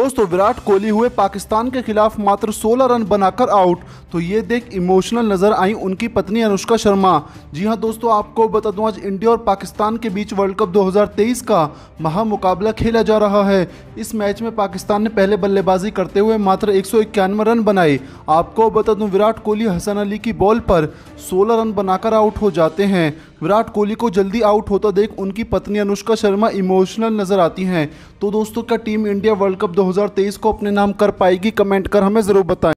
दोस्तों विराट कोहली हुए पाकिस्तान के खिलाफ मात्र 16 रन बनाकर आउट तो ये देख इमोशनल नजर आई उनकी पत्नी अनुष्का शर्मा जी हां दोस्तों आपको बता दूं आज इंडिया और पाकिस्तान के बीच वर्ल्ड कप 2023 का महा मुकाबला खेला जा रहा है इस मैच में पाकिस्तान ने पहले बल्लेबाजी करते हुए मात्र एक रन बनाए आपको बता दूँ विराट कोहली हसन अली की बॉल पर सोलह रन बनाकर आउट हो जाते हैं विराट कोहली को जल्दी आउट होता देख उनकी पत्नी अनुष्का शर्मा इमोशनल नजर आती हैं तो दोस्तों क्या टीम इंडिया वर्ल्ड कप 2023 को अपने नाम कर पाएगी कमेंट कर हमें ज़रूर बताएं